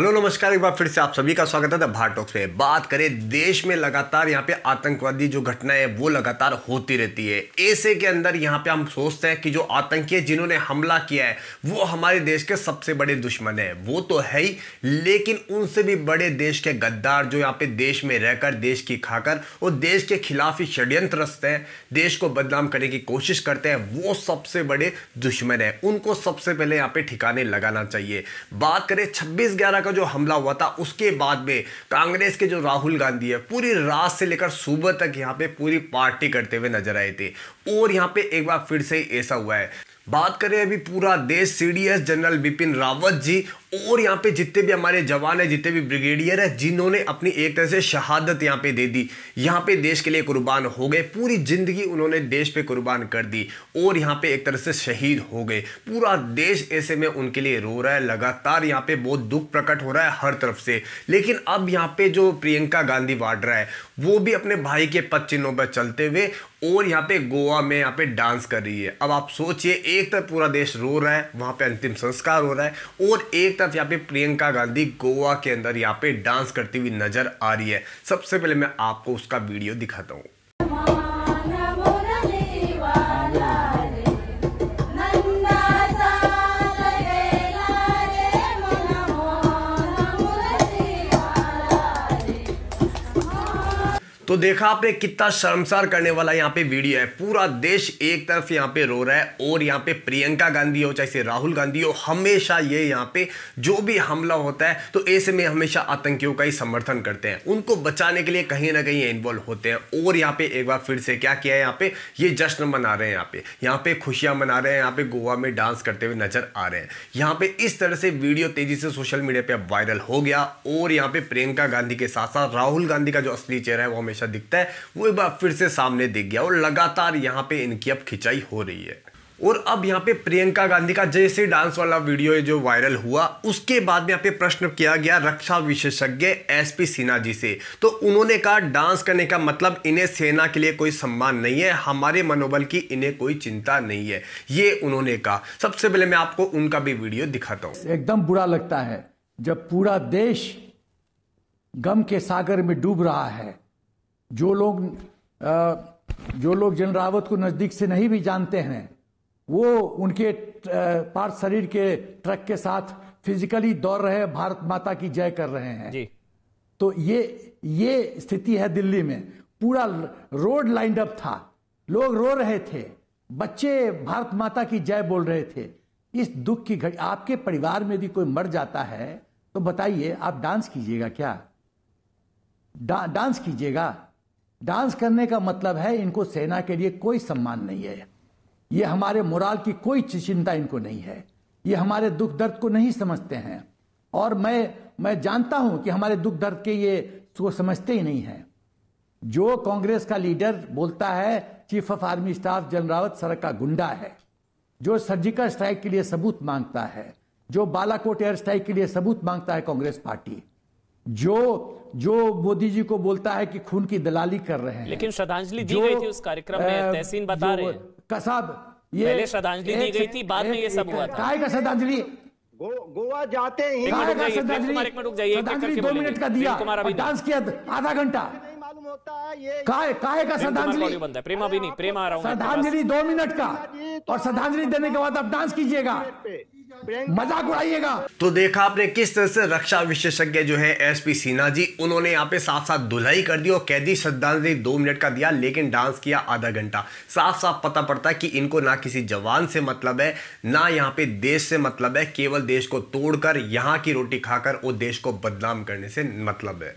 Hello नमस्कार एक बार फिर से आप सभी का स्वागत है भारत टॉक्स में बात करें देश में लगातार यहाँ पे आतंकवादी जो घटनाएं है वो लगातार होती रहती है ऐसे के अंदर यहाँ पे हम सोचते हैं कि जो आतंकी है जिन्होंने हमला किया है वो हमारे देश के सबसे बड़े दुश्मन है वो तो है ही लेकिन उनसे भी बड़े देश के गद्दार जो यहाँ पे देश में रहकर देश की खाकर और देश के खिलाफ ही षड्यंत्र रचते हैं देश को बदनाम करने की कोशिश करते हैं वो सबसे बड़े दुश्मन है उनको सबसे पहले यहाँ पे ठिकाने लगाना चाहिए बात करें छब्बीस ग्यारह का का जो हमला हुआ था उसके बाद में कांग्रेस के जो राहुल गांधी है पूरी रात से लेकर सुबह तक यहाँ पे पूरी पार्टी करते हुए नजर आए थे और यहाँ पे एक बार फिर से ऐसा हुआ है बात करें अभी पूरा देश सीडीएस जनरल बिपिन रावत जी और यहाँ पे जितने भी हमारे जवान हैं जितने भी ब्रिगेडियर हैं जिन्होंने अपनी एक तरह से शहादत यहाँ पे दे दी यहाँ पे देश के लिए कुर्बान हो गए पूरी ज़िंदगी उन्होंने देश पे कुर्बान कर दी और यहाँ पे एक तरह से शहीद हो गए पूरा देश ऐसे में उनके लिए रो रहा है लगातार यहाँ पे बहुत दुख प्रकट हो रहा है हर तरफ से लेकिन अब यहाँ पे जो प्रियंका गांधी वाड्रा है वो भी अपने भाई के पद चिन्हों पर चलते हुए और यहाँ पे गोवा में यहाँ पे डांस कर रही है अब आप सोचिए एक तरफ पूरा देश रो रहा है वहाँ पे अंतिम संस्कार हो रहा है और एक तरफ यहाँ पे प्रियंका गांधी गोवा के अंदर यहाँ पे डांस करती हुई नजर आ रही है सबसे पहले मैं आपको उसका वीडियो दिखाता हूँ तो देखा आपने कितना शर्मसार करने वाला यहाँ पे वीडियो है पूरा देश एक तरफ यहाँ पे रो रहा है और यहाँ पे प्रियंका गांधी हो चाहे राहुल गांधी हो हमेशा ये यहाँ पे जो भी हमला होता है तो ऐसे में हमेशा आतंकियों का ही समर्थन करते हैं उनको बचाने के लिए कहीं ना कहीं इन्वॉल्व होते हैं और यहाँ पे एक बार फिर से क्या किया है यहाँ पे ये जश्न मना रहे हैं यहाँ पे यहाँ पे खुशियां मना रहे हैं यहाँ पे गोवा में डांस करते हुए नजर आ रहे हैं यहाँ पे इस तरह से वीडियो तेजी से सोशल मीडिया पर वायरल हो गया और यहाँ पे प्रियंका गांधी के साथ साथ राहुल गांधी का जो असली चेहरा है वो हमेशा हमेशा दिखता है वो एक बार फिर से सामने दिख गया और लगातार यहाँ पे इनकी अब खिंचाई हो रही है और अब यहाँ पे प्रियंका गांधी का जैसे डांस वाला वीडियो जो वायरल हुआ उसके बाद में यहाँ पे प्रश्न किया गया रक्षा विशेषज्ञ एस पी सिन्हा जी से तो उन्होंने कहा डांस करने का मतलब इन्हें सेना के लिए कोई सम्मान नहीं है हमारे मनोबल की इन्हें कोई चिंता नहीं है ये उन्होंने कहा सबसे पहले मैं आपको उनका भी वीडियो दिखाता हूँ एकदम बुरा लगता है जब पूरा देश गम के सागर में डूब रहा है जो लोग जो लोग जन रावत को नज़दीक से नहीं भी जानते हैं वो उनके पार्थ शरीर के ट्रक के साथ फिजिकली दौड़ रहे भारत माता की जय कर रहे हैं जी। तो ये ये स्थिति है दिल्ली में पूरा रोड लाइंड अप था लोग रो रहे थे बच्चे भारत माता की जय बोल रहे थे इस दुख की घड़ी आपके परिवार में यदि कोई मर जाता है तो बताइए आप डांस कीजिएगा क्या डा, डांस कीजिएगा डांस करने का मतलब है इनको सेना के लिए कोई सम्मान नहीं है ये हमारे मोराल की कोई चिंता इनको नहीं है ये हमारे दुख दर्द को नहीं समझते हैं और मैं मैं जानता हूं कि हमारे दुख दर्द के ये को समझते ही नहीं है जो कांग्रेस का लीडर बोलता है chief of army staff general Rawat सड़क का गुंडा है जो सर्जिकल स्ट्राइक के लिए सबूत मांगता है जो बालाकोट एयर स्ट्राइक के लिए सबूत मांगता है कांग्रेस पार्टी जो जो मोदी जी को बोलता है कि खून की दलाली कर रहे हैं लेकिन श्रद्धांजलि दी गई थी उस कार्यक्रम में तहसीन बता रहे कसाब ये पहले श्रद्धांजलि दी गई थी बाद में ये सब हुआ था का श्रद्धांजलि गोवा जाते ही दो मिनट का दिया डांस किया आधा घंटा होता है ये का श्रद्धांजलि है प्रेमा भी नहीं प्रेम आ रहा हूँ श्रद्धांजलि दो मिनट का और श्रद्धांजलि देने के बाद आप डांस कीजिएगा मजाक उड़ाइएगा तो देखा आपने किस तरह से रक्षा विशेषज्ञ जो है एसपी सिन्हा जी उन्होंने यहाँ पे साफ साफ धुलाई कर दी और कैदी श्रद्धांजलि दो मिनट का दिया लेकिन डांस किया आधा घंटा साफ साफ पता पड़ता है कि इनको ना किसी जवान से मतलब है ना यहाँ पे देश से मतलब है केवल देश को तोड़कर यहाँ की रोटी खाकर वो देश को बदनाम करने से मतलब है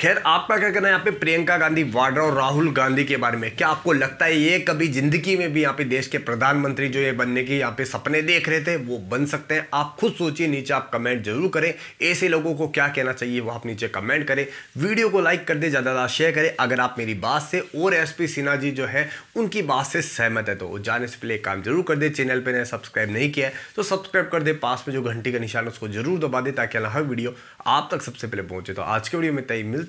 खैर आपका क्या कहना है यहाँ पे प्रियंका गांधी वाड्रा और राहुल गांधी के बारे में क्या आपको लगता है ये कभी जिंदगी में भी यहाँ पे देश के प्रधानमंत्री जो ये बनने की यहाँ पे सपने देख रहे थे वो बन सकते हैं आप खुद सोचिए नीचे आप कमेंट जरूर करें ऐसे लोगों को क्या कहना चाहिए वो आप नीचे कमेंट करें वीडियो को लाइक कर दें ज़्यादा ज़्यादा शेयर करें अगर आप मेरी बात से और एस सिन्हा जी जो है उनकी बात से सहमत है तो जाने से पहले काम जरूर कर दे चैनल पर सब्सक्राइब नहीं किया तो सब्सक्राइब कर दे पास में जो घंटी का निशान उसको जरूर दबा दे ताकि हर वीडियो आप तक सबसे पहले पहुँचे तो आज के वीडियो में तय मिलते